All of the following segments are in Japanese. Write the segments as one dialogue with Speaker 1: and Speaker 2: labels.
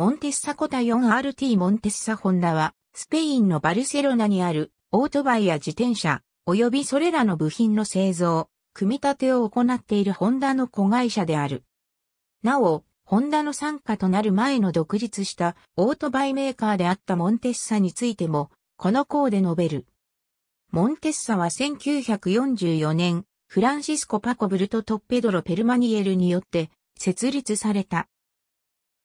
Speaker 1: モンテッサコタ 4RT モンテッサホンダは、スペインのバルセロナにあるオートバイや自転車、及びそれらの部品の製造、組み立てを行っているホンダの子会社である。なお、ホンダの傘下となる前の独立したオートバイメーカーであったモンテッサについても、この項で述べる。モンテッサは1944年、フランシスコ・パコブルト・トッペドロ・ペルマニエルによって設立された。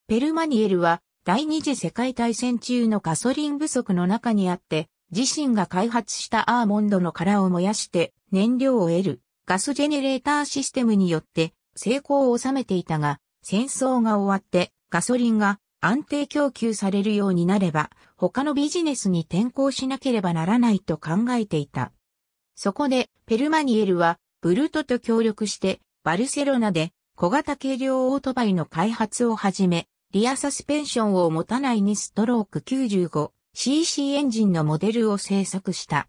Speaker 1: ペルマニエルは第二次世界大戦中のガソリン不足の中にあって、自身が開発したアーモンドの殻を燃やして燃料を得るガスジェネレーターシステムによって成功を収めていたが、戦争が終わってガソリンが安定供給されるようになれば、他のビジネスに転向しなければならないと考えていた。そこで、ペルマニエルは、ブルトと協力して、バルセロナで小型軽量オートバイの開発を始め、リアサスペンションを持たない2ストローク 95cc エンジンのモデルを製作した。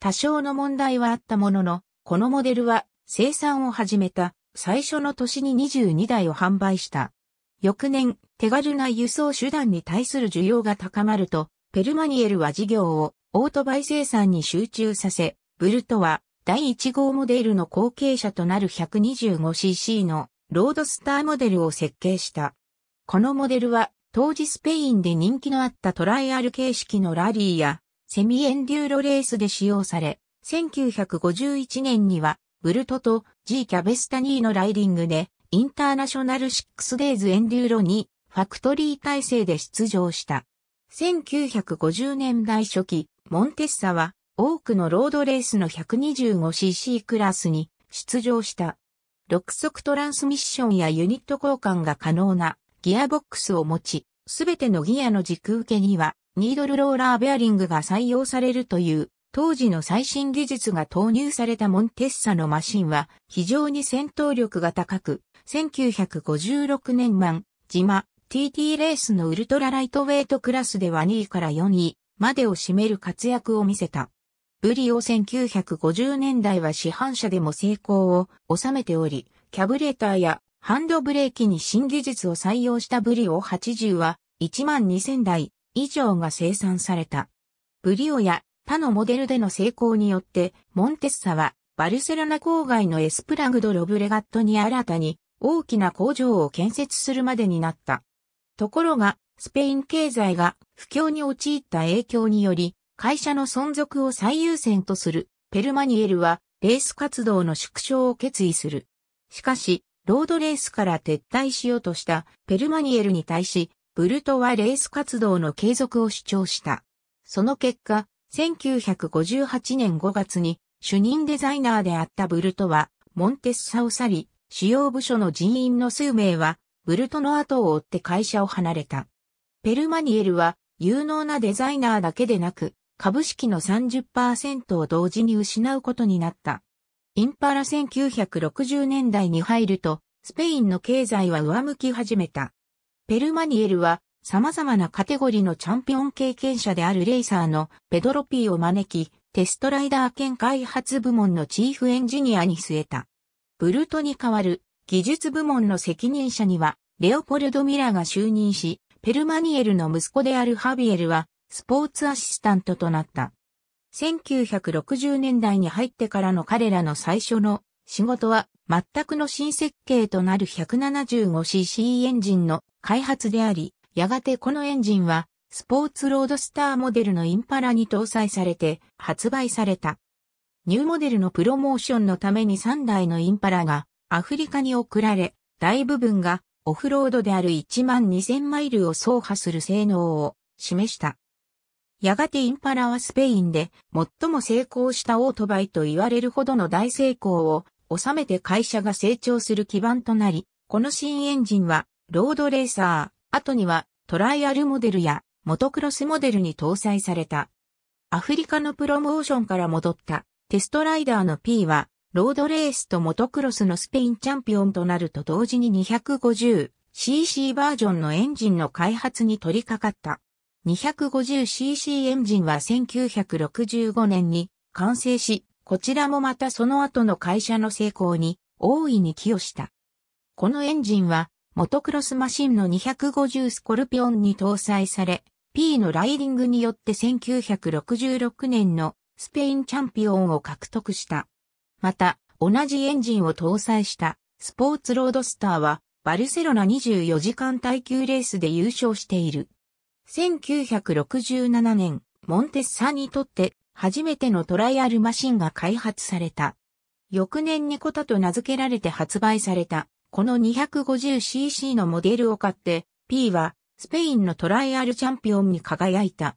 Speaker 1: 多少の問題はあったものの、このモデルは生産を始めた最初の年に22台を販売した。翌年、手軽な輸送手段に対する需要が高まると、ペルマニエルは事業をオートバイ生産に集中させ、ブルトは第1号モデルの後継者となる 125cc のロードスターモデルを設計した。このモデルは当時スペインで人気のあったトライアル形式のラリーやセミエンデューロレースで使用され、1951年にはブルトと G キャベスタニーのライディングでインターナショナルシックスデイズエンデューロにファクトリー体制で出場した。1950年代初期、モンテッサは多くのロードレースの 125cc クラスに出場した。6速トランスミッションやユニット交換が可能なギアボックスを持ち、すべてのギアの軸受けには、ニードルローラーベアリングが採用されるという、当時の最新技術が投入されたモンテッサのマシンは、非常に戦闘力が高く、1956年版、ジマ、TT レースのウルトラライトウェイトクラスでは2位から4位までを占める活躍を見せた。ブリオ1950年代は市販車でも成功を収めており、キャブレーターやハンドブレーキに新技術を採用したブリオ80は1万2000台以上が生産された。ブリオや他のモデルでの成功によってモンテッサはバルセロナ郊外のエスプラグド・ロブレガットに新たに大きな工場を建設するまでになった。ところが、スペイン経済が不況に陥った影響により、会社の存続を最優先とするペルマニエルはレース活動の縮小を決意する。しかし、ロードレースから撤退しようとしたペルマニエルに対し、ブルトはレース活動の継続を主張した。その結果、1958年5月に主任デザイナーであったブルトは、モンテッサを去り、主要部署の人員の数名は、ブルトの後を追って会社を離れた。ペルマニエルは、有能なデザイナーだけでなく、株式の30%を同時に失うことになった。インパラ1960年代に入ると、スペインの経済は上向き始めた。ペルマニエルは様々なカテゴリーのチャンピオン経験者であるレイサーのペドロピーを招き、テストライダー兼開発部門のチーフエンジニアに据えた。ブルトに代わる技術部門の責任者には、レオポルド・ミラが就任し、ペルマニエルの息子であるハビエルは、スポーツアシスタントとなった。1960年代に入ってからの彼らの最初の仕事は全くの新設計となる 175cc エンジンの開発であり、やがてこのエンジンはスポーツロードスターモデルのインパラに搭載されて発売された。ニューモデルのプロモーションのために3台のインパラがアフリカに送られ、大部分がオフロードである1万2000マイルを走破する性能を示した。やがてインパラはスペインで最も成功したオートバイと言われるほどの大成功を収めて会社が成長する基盤となり、この新エンジンはロードレーサー、後にはトライアルモデルやモトクロスモデルに搭載された。アフリカのプロモーションから戻ったテストライダーの P はロードレースとモトクロスのスペインチャンピオンとなると同時に 250cc バージョンのエンジンの開発に取り掛かった。250cc エンジンは1965年に完成し、こちらもまたその後の会社の成功に大いに寄与した。このエンジンはモトクロスマシンの250スコルピオンに搭載され、P のライディングによって1966年のスペインチャンピオンを獲得した。また、同じエンジンを搭載したスポーツロードスターはバルセロナ24時間耐久レースで優勝している。1967年、モンテッサにとって初めてのトライアルマシンが開発された。翌年にコタと名付けられて発売された、この 250cc のモデルを買って、P はスペインのトライアルチャンピオンに輝いた。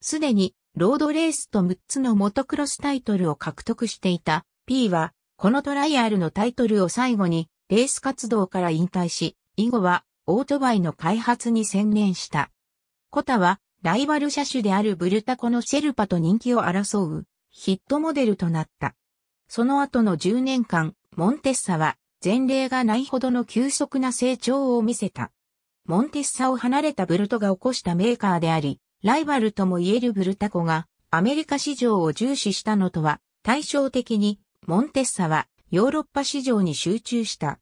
Speaker 1: すでにロードレースと6つのモトクロスタイトルを獲得していた P は、このトライアルのタイトルを最後に、レース活動から引退し、以後はオートバイの開発に専念した。コタは、ライバル車種であるブルタコのシェルパと人気を争う、ヒットモデルとなった。その後の10年間、モンテッサは、前例がないほどの急速な成長を見せた。モンテッサを離れたブルトが起こしたメーカーであり、ライバルとも言えるブルタコがアメリカ市場を重視したのとは対照的にモンテッサはヨーロッパ市場に集中した。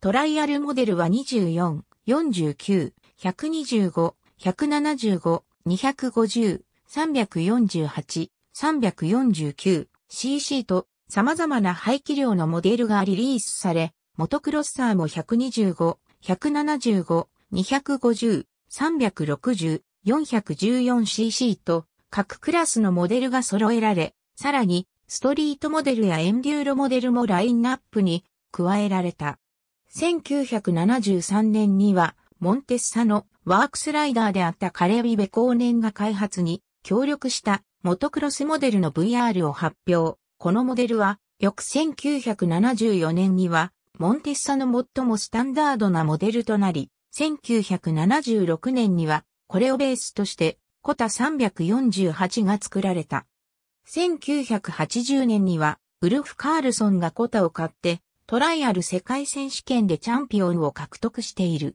Speaker 1: トライアルモデルは24、49、125、175、250、348、349cc と様々な排気量のモデルがリリースされ、モトクロッサーも125、175、250、360、414cc と各クラスのモデルが揃えられ、さらにストリートモデルやエンデューロモデルもラインナップに加えられた。1973年にはモンテッサのワークスライダーであったカレービ・ベコーネンが開発に協力したモトクロスモデルの VR を発表。このモデルは、翌1974年には、モンテッサの最もスタンダードなモデルとなり、1976年には、これをベースとして、コタ348が作られた。1980年には、ウルフ・カールソンがコタを買って、トライアル世界選手権でチャンピオンを獲得している。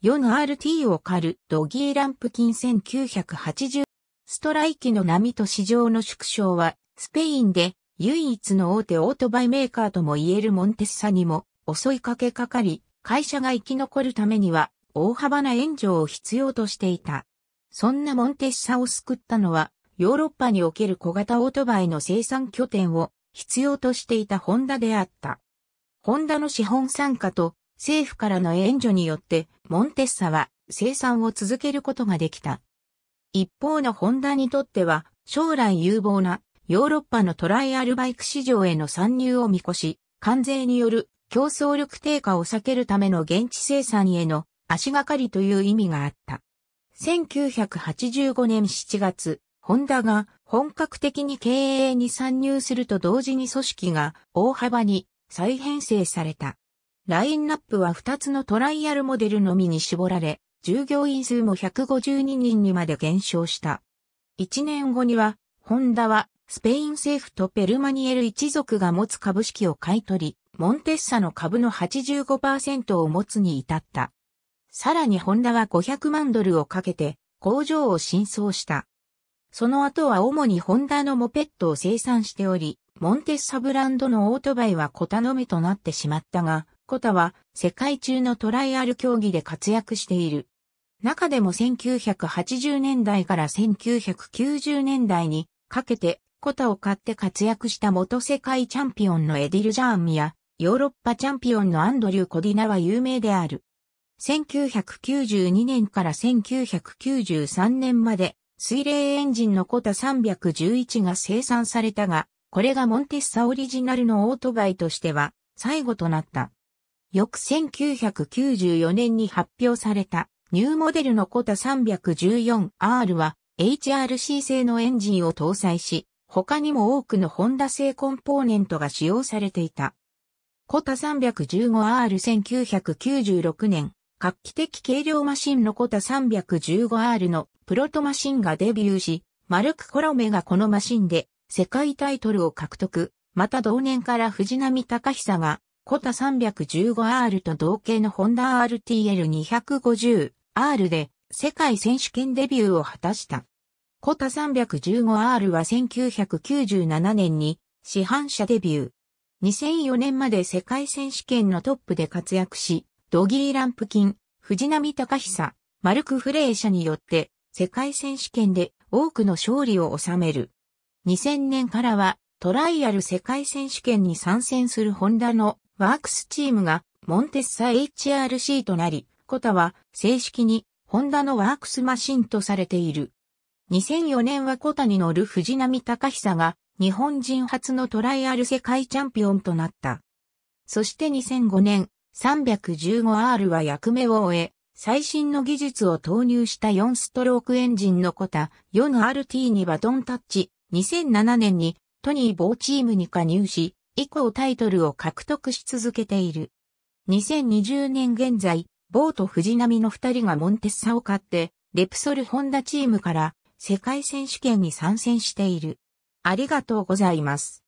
Speaker 1: 4RT を狩るドギーランプキン1980ストライキの波と市場の縮小はスペインで唯一の大手オートバイメーカーとも言えるモンテッサにも襲いかけかかり会社が生き残るためには大幅な援助を必要としていた。そんなモンテッサを救ったのはヨーロッパにおける小型オートバイの生産拠点を必要としていたホンダであった。ホンダの資本参加と政府からの援助によって、モンテッサは生産を続けることができた。一方のホンダにとっては、将来有望なヨーロッパのトライアルバイク市場への参入を見越し、関税による競争力低下を避けるための現地生産への足がかりという意味があった。1985年7月、ホンダが本格的に経営に参入すると同時に組織が大幅に再編成された。ラインナップは2つのトライアルモデルのみに絞られ、従業員数も152人にまで減少した。1年後には、ホンダは、スペイン政府とペルマニエル一族が持つ株式を買い取り、モンテッサの株の85%を持つに至った。さらにホンダは500万ドルをかけて、工場を新装した。その後は主にホンダのモペットを生産しており、モンテッサブランドのオートバイはコタみとなってしまったが、コタは世界中のトライアル競技で活躍している。中でも1980年代から1990年代にかけてコタを買って活躍した元世界チャンピオンのエディル・ジャーンミやヨーロッパチャンピオンのアンドリュー・コディナは有名である。1992年から1993年まで水冷エンジンのコタ311が生産されたが、これがモンテッサオリジナルのオートバイとしては最後となった。翌1994年に発表されたニューモデルのコタ 314R は HRC 製のエンジンを搭載し、他にも多くのホンダ製コンポーネントが使用されていた。コタ 315R1996 年、画期的軽量マシンのコタ 315R のプロトマシンがデビューし、マルク・コロメがこのマシンで世界タイトルを獲得。また同年から藤波隆久がコタ 315R と同型のホンダ RTL250R で世界選手権デビューを果たした。コタ 315R は1997年に市販車デビュー。2004年まで世界選手権のトップで活躍し、ドギー・ランプキン、藤波隆久、マルク・フレー社によって世界選手権で多くの勝利を収める。2000年からはトライアル世界選手権に参戦するホンダのワークスチームがモンテッサ HRC となり、コタは正式にホンダのワークスマシンとされている。2004年はコタに乗る藤波隆久が日本人初のトライアル世界チャンピオンとなった。そして2005年 315R は役目を終え、最新の技術を投入した4ストロークエンジンのコタ 4RT にバトンタッチ。2007年にトニー某チームに加入し、以降タイトルを獲得し続けている。2020年現在、ボート藤波の二人がモンテッサを買って、レプソルホンダチームから世界選手権に参戦している。ありがとうございます。